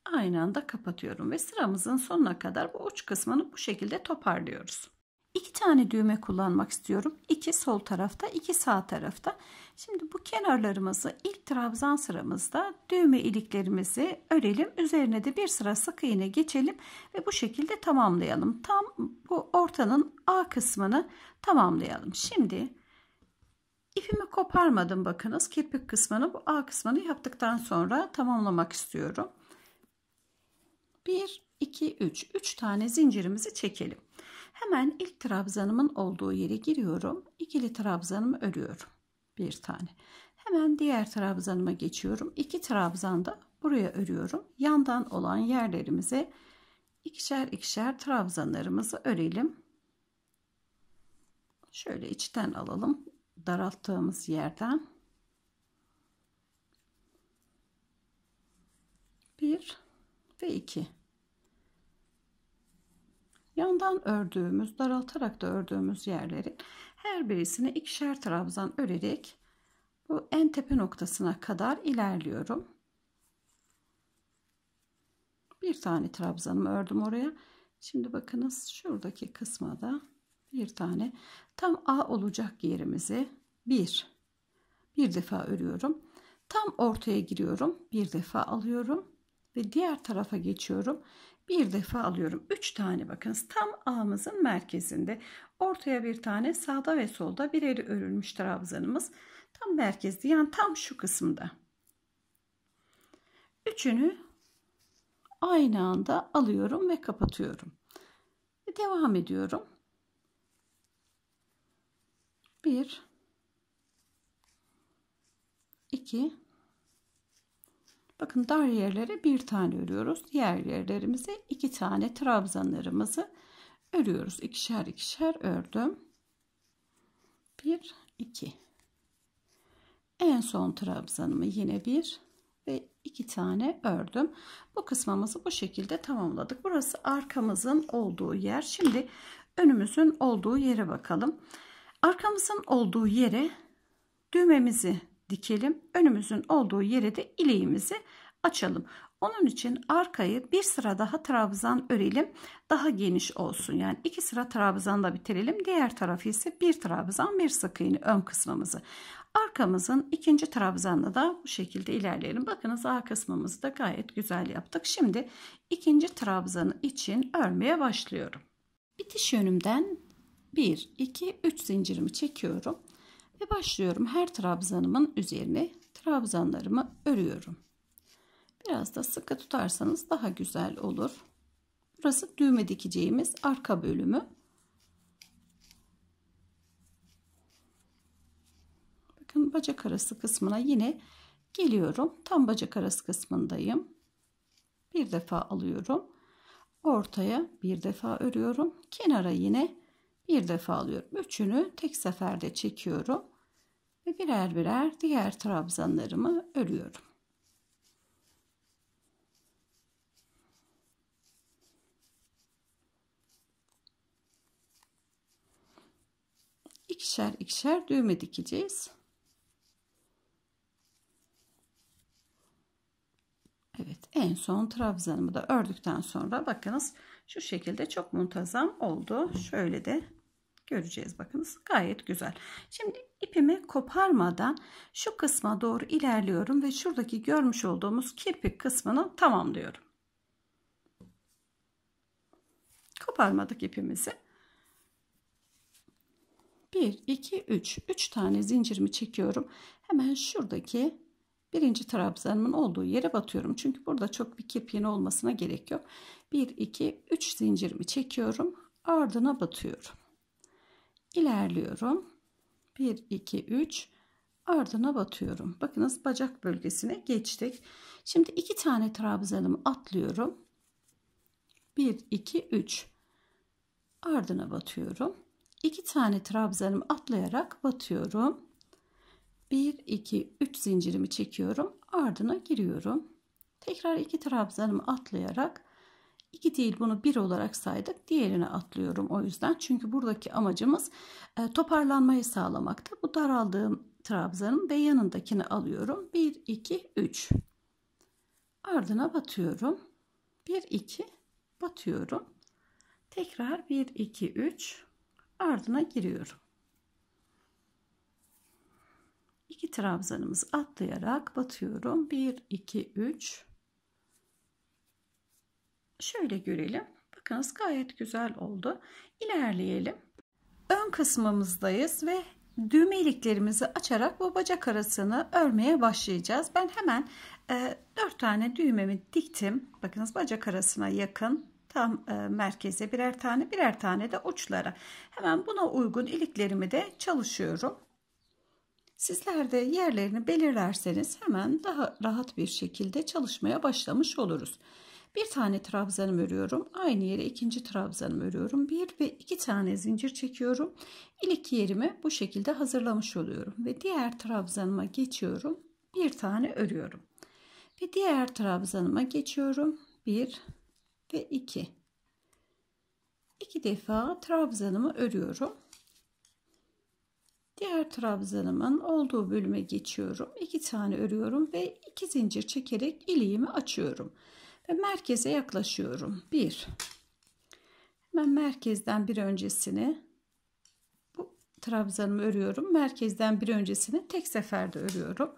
aynı anda kapatıyorum ve sıramızın sonuna kadar bu uç kısmını bu şekilde toparlıyoruz iki tane düğme kullanmak istiyorum. İki sol tarafta, iki sağ tarafta. Şimdi bu kenarlarımızı ilk trabzan sıramızda düğme iliklerimizi örelim. Üzerine de bir sıra sık iğne geçelim ve bu şekilde tamamlayalım. Tam bu ortanın A kısmını tamamlayalım. Şimdi ipimi koparmadım bakınız. Kirpik kısmını bu A kısmını yaptıktan sonra tamamlamak istiyorum. 1 2 3 3 tane zincirimizi çekelim. Hemen ilk trabzanımın olduğu yere giriyorum. İkili trabzanımı örüyorum. Bir tane. Hemen diğer trabzanıma geçiyorum. İki da buraya örüyorum. Yandan olan yerlerimize ikişer ikişer trabzanlarımızı örelim. Şöyle içten alalım. Daralttığımız yerden. Bir ve iki. Yandan ördüğümüz, daraltarak da ördüğümüz yerlerin her birisine ikişer trabzan örerek bu en tepe noktasına kadar ilerliyorum. Bir tane trabzanımı ördüm oraya. Şimdi bakınız şuradaki kısma da bir tane tam A olacak yerimizi bir bir defa örüyorum. Tam ortaya giriyorum. Bir defa alıyorum ve diğer tarafa geçiyorum bir defa alıyorum. 3 tane bakınız tam ağımızın merkezinde. Ortaya bir tane sağda ve solda bireri örülmüş trabzanımız. Tam merkezde yani tam şu kısımda. Üçünü aynı anda alıyorum ve kapatıyorum. Devam ediyorum. 1 2 Bakın dar yerlere bir tane örüyoruz. Diğer yerlerimize iki tane trabzanlarımızı örüyoruz. İkişer ikişer ördüm. Bir, iki. En son trabzanımı yine bir ve iki tane ördüm. Bu kısmımızı bu şekilde tamamladık. Burası arkamızın olduğu yer. Şimdi önümüzün olduğu yere bakalım. Arkamızın olduğu yere düğmemizi dikelim. Önümüzün olduğu yere de ileğimizi açalım. Onun için arkayı bir sıra daha trabzan örelim. Daha geniş olsun. Yani iki sıra trabzanla bitirelim. Diğer tarafı ise bir trabzan bir sık iğne ön kısmımızı. Arkamızın ikinci trabzanla da bu şekilde ilerleyelim. Bakınız A kısmımızı da gayet güzel yaptık. Şimdi ikinci trabzanı için örmeye başlıyorum. Bitiş yönümden 1, 2, 3 zincirimi çekiyorum. Ve başlıyorum her trabzanımın üzerine trabzanlarımı örüyorum. Biraz da sıkı tutarsanız daha güzel olur. Burası düğme dikeceğimiz arka bölümü. Bakın bacak arası kısmına yine geliyorum. Tam bacak arası kısmındayım. Bir defa alıyorum. Ortaya bir defa örüyorum. Kenara yine bir defa alıyorum. Üçünü tek seferde çekiyorum ve birer birer diğer trabzanlarımı örüyorum. ikişer ikişer düğme dikeceğiz. Evet en son trabzanımı da ördükten sonra bakınız şu şekilde çok muntazam oldu. Şöyle de Göreceğiz bakınız gayet güzel. Şimdi ipimi koparmadan şu kısma doğru ilerliyorum ve şuradaki görmüş olduğumuz kirpik kısmını tamamlıyorum. Koparmadık ipimizi. 1, 2, 3. 3 tane zincirimi çekiyorum. Hemen şuradaki birinci trabzanımın olduğu yere batıyorum. Çünkü burada çok bir kirpiğin olmasına gerek yok. 1, 2, 3 zincirimi çekiyorum. Ardına batıyorum ilerliyorum. 1, 2, 3 ardına batıyorum. Bakınız bacak bölgesine geçtik. Şimdi iki tane trabzanımı atlıyorum. 1, 2, 3 ardına batıyorum. 2 tane trabzanımı atlayarak batıyorum. 1, 2, 3 zincirimi çekiyorum. Ardına giriyorum. Tekrar iki trabzanımı atlayarak 2 değil bunu 1 olarak saydık. Diğerine atlıyorum o yüzden. Çünkü buradaki amacımız e, toparlanmayı sağlamakta. Bu daraldığım trabzanın ve yanındakini alıyorum. 1, 2, 3. Ardına batıyorum. 1, 2, batıyorum. Tekrar 1, 2, 3. Ardına giriyorum. İki trabzanımızı atlayarak batıyorum. 1, 2, 3. Şöyle görelim. Bakınız gayet güzel oldu. İlerleyelim. Ön kısmımızdayız ve düğme iliklerimizi açarak bu bacak arasını örmeye başlayacağız. Ben hemen e, 4 tane düğmemi diktim. Bakınız bacak arasına yakın tam e, merkeze birer tane birer tane de uçlara. Hemen buna uygun iliklerimi de çalışıyorum. Sizler de yerlerini belirlerseniz hemen daha rahat bir şekilde çalışmaya başlamış oluruz. Bir tane trabzanım örüyorum. Aynı yere ikinci trabzanım örüyorum. Bir ve iki tane zincir çekiyorum. İlik yerimi bu şekilde hazırlamış oluyorum. Ve diğer trabzanıma geçiyorum. Bir tane örüyorum. Ve diğer trabzanıma geçiyorum. Bir ve iki. İki defa trabzanımı örüyorum. Diğer trabzanımın olduğu bölüme geçiyorum. iki tane örüyorum ve iki zincir çekerek iliğimi açıyorum. Ve merkeze yaklaşıyorum. 1. Hemen merkezden bir öncesini bu trabzanımı örüyorum. Merkezden bir öncesini tek seferde örüyorum.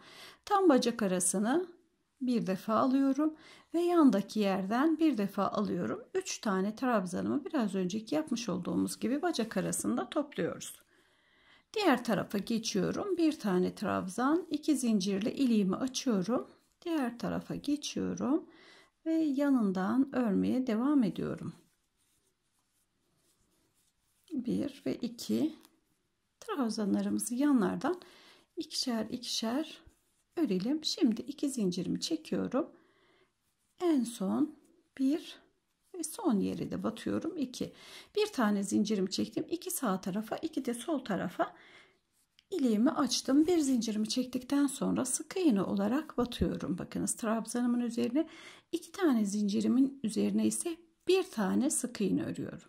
Tam bacak arasını bir defa alıyorum ve yandaki yerden bir defa alıyorum. 3 tane trabzanımı biraz önceki yapmış olduğumuz gibi bacak arasında topluyoruz. Diğer tarafa geçiyorum. Bir tane trabzan, iki zincirli iliğimi açıyorum. Diğer tarafa geçiyorum ve yanından örmeye devam ediyorum. 1 ve 2 trabzanlarımızı yanlardan ikişer ikişer örelim. Şimdi iki zincirimi çekiyorum. En son 1 ve son yeri de batıyorum 2. Bir tane zincirimi çektim. 2 sağ tarafa, 2 de sol tarafa İliğimi açtım. Bir zincirimi çektikten sonra sık iğne olarak batıyorum. Bakınız trabzanımın üzerine iki tane zincirimin üzerine ise bir tane sık iğne örüyorum.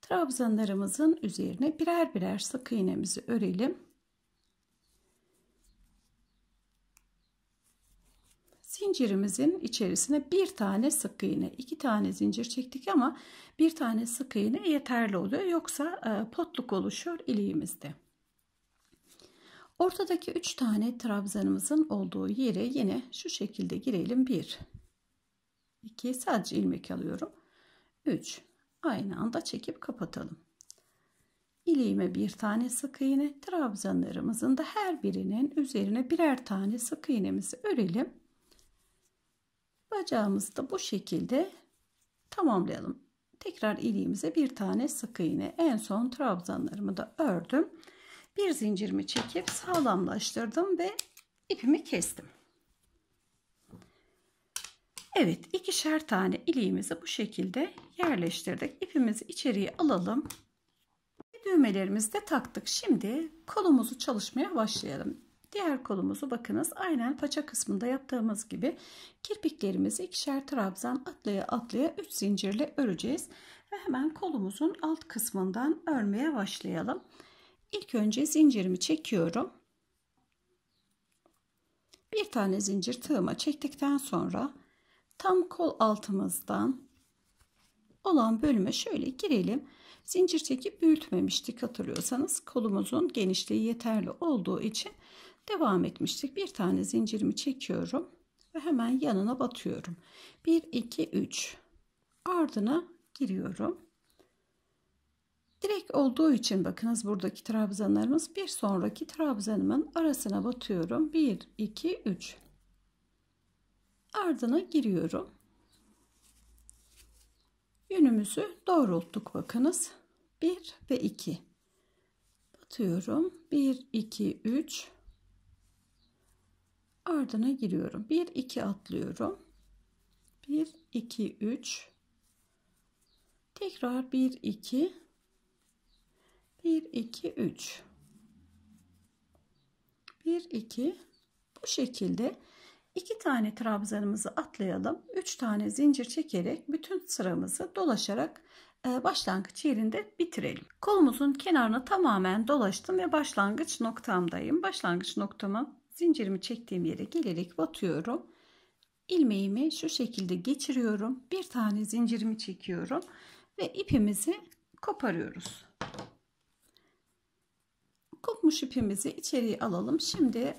Trabzanlarımızın üzerine birer birer sık iğnemizi örelim. Zincirimizin içerisine bir tane sık iğne, iki tane zincir çektik ama bir tane sık iğne yeterli oluyor. Yoksa e, potluk oluşur iliğimizde. Ortadaki 3 tane trabzanımızın olduğu yere yine şu şekilde girelim. 1, 2 sadece ilmek alıyorum. 3 aynı anda çekip kapatalım. İliğime bir tane sık iğne, trabzanlarımızın da her birinin üzerine birer tane sık iğnemizi örelim. Bacağımızı da bu şekilde tamamlayalım. Tekrar iliğimize bir tane sık iğne, en son trabzanlarımı da ördüm. Bir zincirimi çekip sağlamlaştırdım ve ipimi kestim. Evet ikişer tane iliğimizi bu şekilde yerleştirdik. İpimizi içeriye alalım. Düğmelerimizi de taktık. Şimdi kolumuzu çalışmaya başlayalım. Diğer kolumuzu bakınız aynen paça kısmında yaptığımız gibi kirpiklerimizi ikişer trabzan atlaya atlaya 3 zincirle öreceğiz. Ve hemen kolumuzun alt kısmından örmeye başlayalım. İlk önce zincirimi çekiyorum. Bir tane zincir tığıma çektikten sonra tam kol altımızdan olan bölüme şöyle girelim. Zincir çekip büyütmemiştik hatırlıyorsanız kolumuzun genişliği yeterli olduğu için devam etmiştik. Bir tane zincirimi çekiyorum ve hemen yanına batıyorum. 1 2 3 ardına giriyorum. Direkt olduğu için bakınız buradaki trabzanlarımız bir sonraki trabzanımın arasına batıyorum. 1, 2, 3. Ardına giriyorum. Yönümüzü doğrulttuk bakınız. 1 ve 2. Batıyorum. 1, 2, 3. Ardına giriyorum. 1, 2 atlıyorum. 1, 2, 3. Tekrar 1, 2 1 2 3 1 2 bu şekilde iki tane trabzanımızı atlayalım 3 tane zincir çekerek bütün sıramızı dolaşarak e, başlangıç yerinde bitirelim. Kolumuzun kenarına tamamen dolaştım ve başlangıç noktamdayım. Başlangıç noktama zincirimi çektiğim yere gelerek batıyorum. Ilmeğimi şu şekilde geçiriyorum. Bir tane zincirimi çekiyorum ve ipimizi koparıyoruz kopmuş ipimizi içeriye alalım. Şimdi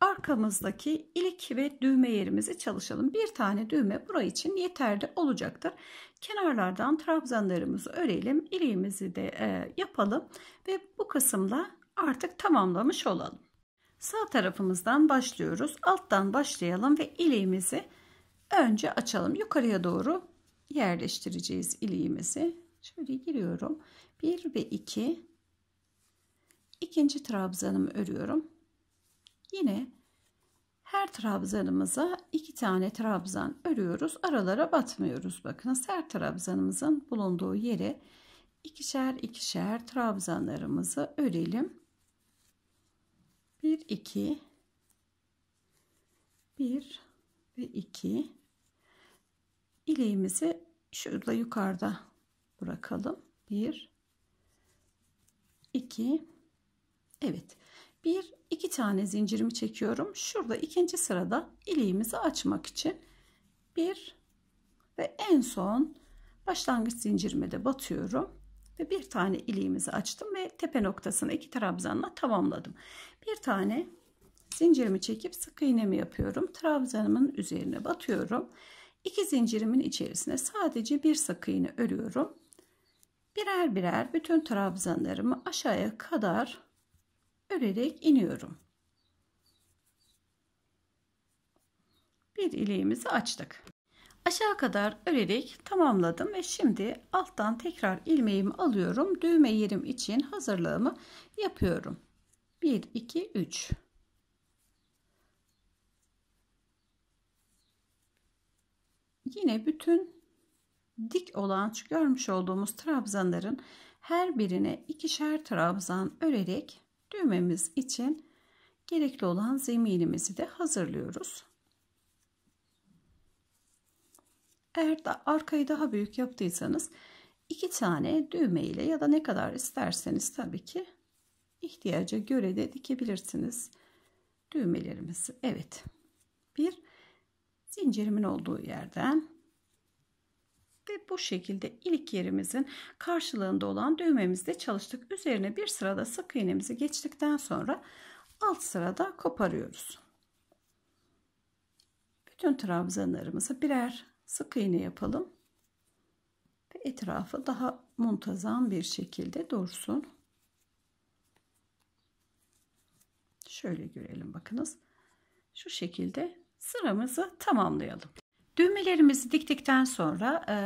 arkamızdaki ilik ve düğme yerimizi çalışalım. Bir tane düğme buraya için yeterli olacaktır. Kenarlardan trabzanlarımızı örelim. İliğimizi de e, yapalım ve bu kısımla artık tamamlamış olalım. Sağ tarafımızdan başlıyoruz. Alttan başlayalım ve iliğimizi önce açalım. Yukarıya doğru yerleştireceğiz iliğimizi. Şöyle giriyorum. 1 ve 2 ikinci trabzanımı örüyorum. Yine her trabzanımıza iki tane trabzan örüyoruz. Aralara batmıyoruz. Bakın, her trabzanımızın bulunduğu yere ikişer ikişer trabzanlarımızı örelim. 1 2 1 ve 2 ileğimizi şurada yukarıda bırakalım. 1 2 Evet. Bir, iki tane zincirimi çekiyorum. Şurada ikinci sırada iliğimizi açmak için bir ve en son başlangıç zincirime de batıyorum ve bir tane iliğimizi açtım ve tepe noktasını iki trabzanla tamamladım. Bir tane zincirimi çekip sık iğnemi yapıyorum. Trabzanımın üzerine batıyorum. İki zincirimin içerisine sadece bir sık iğne örüyorum. Birer birer bütün trabzanlarımı aşağıya kadar örerek iniyorum. Bir ileğimizi açtık. Aşağı kadar örerek tamamladım ve şimdi alttan tekrar ilmeğimi alıyorum. Düğme yerim için hazırlığımı yapıyorum. 1 2 3 Yine bütün dik olan görmüş olduğumuz trabzanların her birine ikişer trabzan örerek düğmemiz için gerekli olan zeminimizi de hazırlıyoruz. Eğer da arkayı daha büyük yaptıysanız iki tane düğme ile ya da ne kadar isterseniz tabii ki ihtiyaca göre de dikebilirsiniz düğmelerimizi. Evet. Bir zincirimin olduğu yerden ve bu şekilde ilik yerimizin karşılığında olan düğmemizde çalıştık. Üzerine bir sırada sık iğnemizi geçtikten sonra alt sırada koparıyoruz. Bütün trabzanlarımızı birer sık iğne yapalım. Ve etrafı daha muntazam bir şekilde dursun. Şöyle görelim bakınız. Şu şekilde sıramızı tamamlayalım. Düğmelerimizi diktikten sonra e,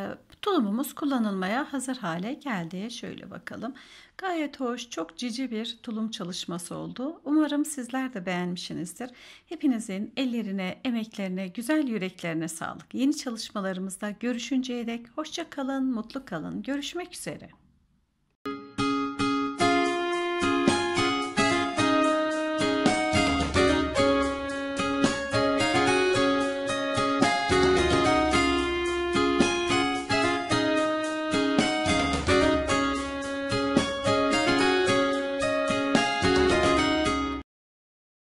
tulumumuz kullanılmaya hazır hale geldi. Şöyle bakalım. Gayet hoş, çok cici bir tulum çalışması oldu. Umarım sizler de beğenmişsinizdir. Hepinizin ellerine, emeklerine, güzel yüreklerine sağlık. Yeni çalışmalarımızda görüşünceye dek hoşça kalın, mutlu kalın. Görüşmek üzere.